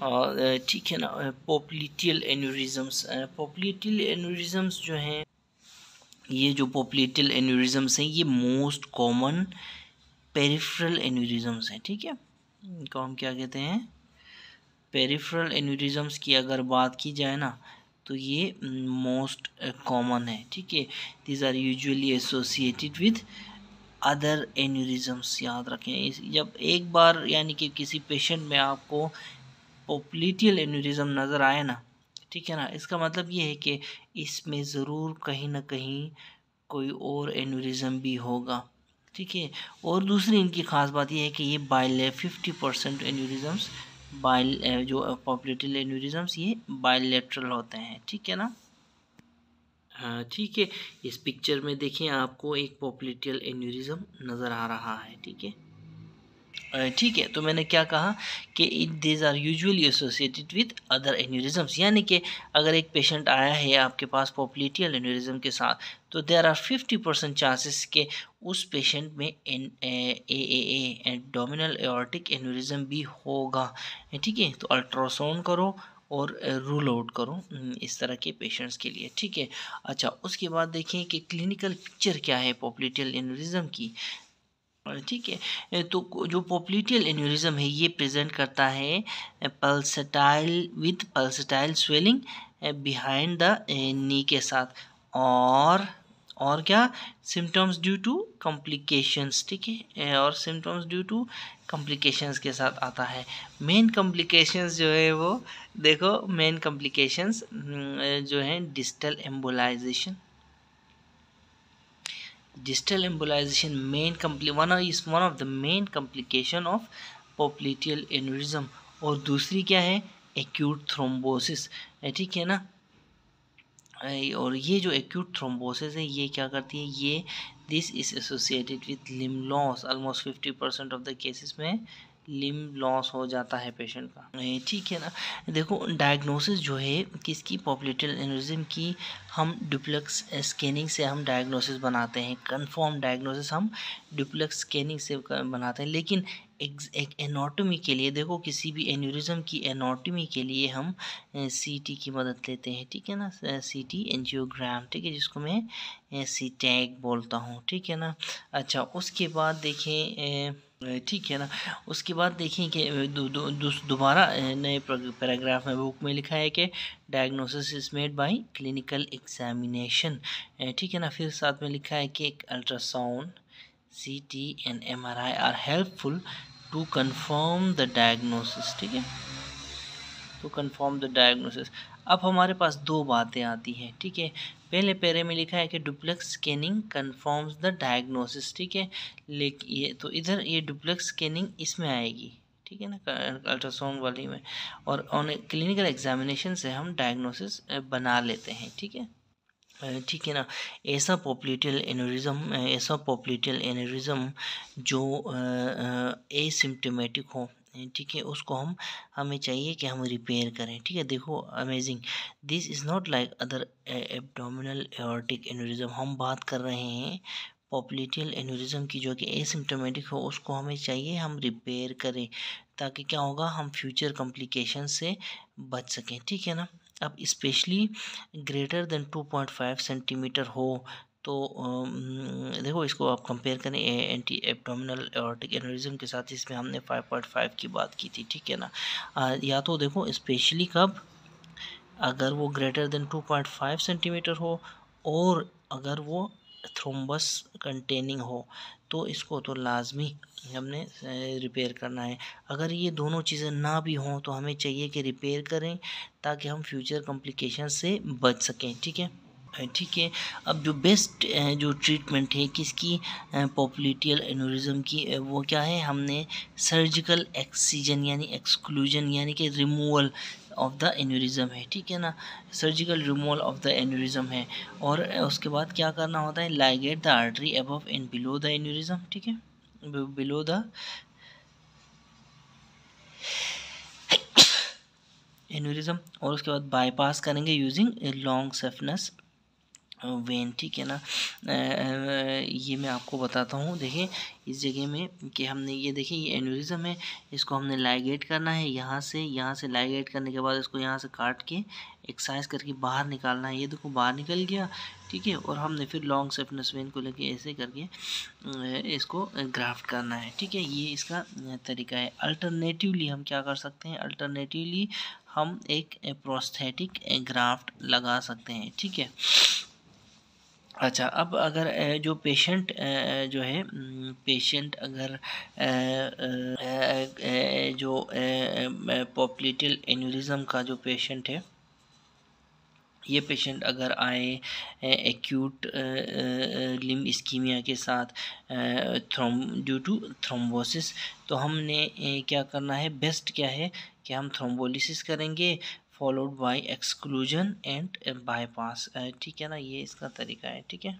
ठीक है ना पोपलीटियल एन्यूरिज़म्स पोपलीटियल एन्यूरिज़म्स जो हैं ये जो पोपलीटियल एन्यूरिज़म्स हैं ये मोस्ट कॉमन पेरिफ्रल एन्यूरिज़म्स हैं ठीक है इनको हम क्या कहते हैं पेरिफ्रल एन्यूरिज़म्स की अगर बात की जाए ना तो ये मोस्ट कॉमन है ठीक है these are usually associated with other aneurysms याद रखें जब एक बार यानी कि किसी पेशेंट में आपको पोपलीटियल एन्यूरिज्म नज़र आए ना ठीक है ना इसका मतलब ये है कि इसमें ज़रूर कहीं ना कहीं कोई और एन्यूरिज्म भी होगा ठीक है और दूसरी इनकी ख़ास बात यह है कि ये बाइले फिफ्टी परसेंट एन्यूरिज़म्स बाइल जो पॉपुलेटिल एन्यूरिज़म्स ये बाइलेट्रल होते हैं ठीक है ना हाँ ठीक है इस पिक्चर में देखें आपको एक पॉपुलेटियल एन्यूरिज़म नज़र आ रहा है ठीक है ठीक है तो मैंने क्या कहा कि these are usually associated with other aneurysms यानी कि अगर एक पेशेंट आया है आपके पास पॉपुलिटियल एन्यूरिज्म के साथ तो there are fifty percent chances के उस पेशेंट में एन ए ए एंडोमिनल एओर्टिक भी होगा ठीक है तो अल्ट्रासाउंड करो और रूल आउट करो हम्म, इस तरह के पेशेंट्स के लिए ठीक है अच्छा उसके बाद देखें कि क्लिनिकल पिक्चर क्या है पॉपुलिटियल एन्यूरिज्म की ठीक है तो जो पोपलिटियल एन्यूरिज्म है ये प्रेजेंट करता है pulsatile with pulsatile swelling behind the knee के साथ और और क्या सिम्टम्स ड्यू टू कॉम्प्लिकेशंस ठीक है और सिम्टम्स ड्यू टू कॉम्प्लिकेशंस के साथ आता है मेन कॉम्प्लिकेशंस जो है वो देखो मेन कॉम्प्लिकेशंस हम्म, जो है digital embolization distal embolization main compli one is one of the main complication of popliteal aneurysm और दूसरी क्या है एक्यूट थ्रोम्बोसिस ठीक है ना और ये जो एक्यूट थ्रोम्बोसिस है ये क्या करती है ये this is associated with limb loss almost fifty percent of the cases में लिम लॉस हो जाता है पेशेंट का ठीक है ना देखो डायग्नोसिस जो है किसकी पॉपुलेटल एनरिज्म की हम डुप्लेक्स स्कैनिंग से हम डायग्नोसिस बनाते हैं कंफर्म डायग्नोसिस हम डुप्लेक्स स्कैनिंग से बनाते हैं लेकिन एक एनाटॉमी के लिए देखो किसी भी एन्यूरिज्म की एनाटॉमी के लिए हम सीटी की मदद लेते हैं ठीक है ना सीटी एंजियोग्राम ठीक है जिसको मैं सी टैग बोलता हूँ ठीक है ना अच्छा उसके बाद देखें ठीक है ना उसके बाद देखें कि दोबारा दु, दु, नए पैराग्राफ में बुक में लिखा है कि diagnosis is made by clinical examination ठीक है ना फिर साथ में लिखा है कि एक ultrasound C T and M R I are helpful to confirm the diagnosis ठीक है टू कंफर्म द डायग्नोसिस अब हमारे पास दो बातें आती हैं ठीक है पहले पैरे में लिखा है कि duplex scanning confirms the diagnosis ठीक है लेकिन ये तो इधर ये डुप्लेक्स स्कैनिंग इसमें आएगी ठीक है ना अल्ट्रासाउंड वाली में और ऑन क्लिनिकल एग्जामिनेशन से हम डायग्नोसिस बना लेते हैं ठीक है ठीक है ना ऐसा पॉपुलेटल एनोरिज्म ऐसा पॉपुलेटल एनोरिज्म जो एसिम्टोमेटिक हो ठीक है उसको हम हमें चाहिए कि हम रिपेयर करें ठीक है देखो amazing this is not like other abdominal aortic aneurysm हम बात कर रहे हैं पॉपुलेटियल एनोरिज्म की जो कि एसिम्टोमेटिक हो उसको हमें चाहिए हम रिपेयर करें ताकि क्या होगा हम फ्यूचर कॉम्प्लिकेशन से बच सकें ठीक है ना अब specially greater than five centimetre हो तो देखो इसको आप कंपेयर करें एंटी एपडोमिनल एरोटिक एनरिज्म के साथ इसमें हमने 5.5 की बात की थी ठीक है ना या तो देखो स्पेशली कब अगर वो ग्रेटर देन 2.5 सेंटीमीटर हो और अगर वो थ्रोम्बस कंटेनिंग हो तो इसको तो लाजमी हमने रिपेयर करना है अगर ये दोनों चीज़ें ना भी हों तो हमें चाहिए कि रिपेयर करें ताकि हम फ्यूचर कॉम्प्लिकेशन से बच सकें ठीक है ठीक है अब जो बेस्ट जो ट्रीटमेंट है किसकी पॉपुलिटियल एनोरिज्म की वो क्या है हमने सर्जिकल एक्सीजन यानी एक्सक्लूजन यानी कि रिमूवल ऑफ द एनोरिज्म है ठीक है ना surgical removal of the aneurysm है और उसके बाद क्या करना होता है ligate the artery above and below the aneurysm ठीक है बिलो द एनोरिज्म और उसके बाद बाईपास करेंगे यूजिंग लॉन्ग सेफनेस ठीक है ना ये मैं आपको बताता हूँ देखिए इस जगह में कि हमने ये देखिए ये एनोरिज्म है इसको हमने लाइगेट करना है यहाँ से यहाँ से लाइगेट करने के बाद इसको यहाँ से काट के एक्साइज करके बाहर निकालना है ये देखो बाहर निकल गया ठीक है और हमने फिर लॉन्ग सेफनेस वेन को लेके ऐसे करके इसको ग्राफ्ट करना है ठीक है ये इसका तरीका है अल्टरनेटिवली हम क्या कर सकते हैं अल्टरनेटिवली हम एक प्रोस्थेटिक ग्राफ्ट लगा सकते हैं ठीक है अच्छा अब अगर जो पेशेंट जो है पेशेंट अगर जो पॉपलीटल एन्यूरिज़म का जो पेशेंट है ये पेशेंट अगर आए एक्यूट लिम इस्कीमिया के साथ थ्रोम ड्यू टू थ्रोम्बोसिस तो हमने क्या करना है बेस्ट क्या है कि हम थ्रोम्बोलिसिस करेंगे followed by exclusion and bypass ठीक है ना ये इसका तरीका है ठीक है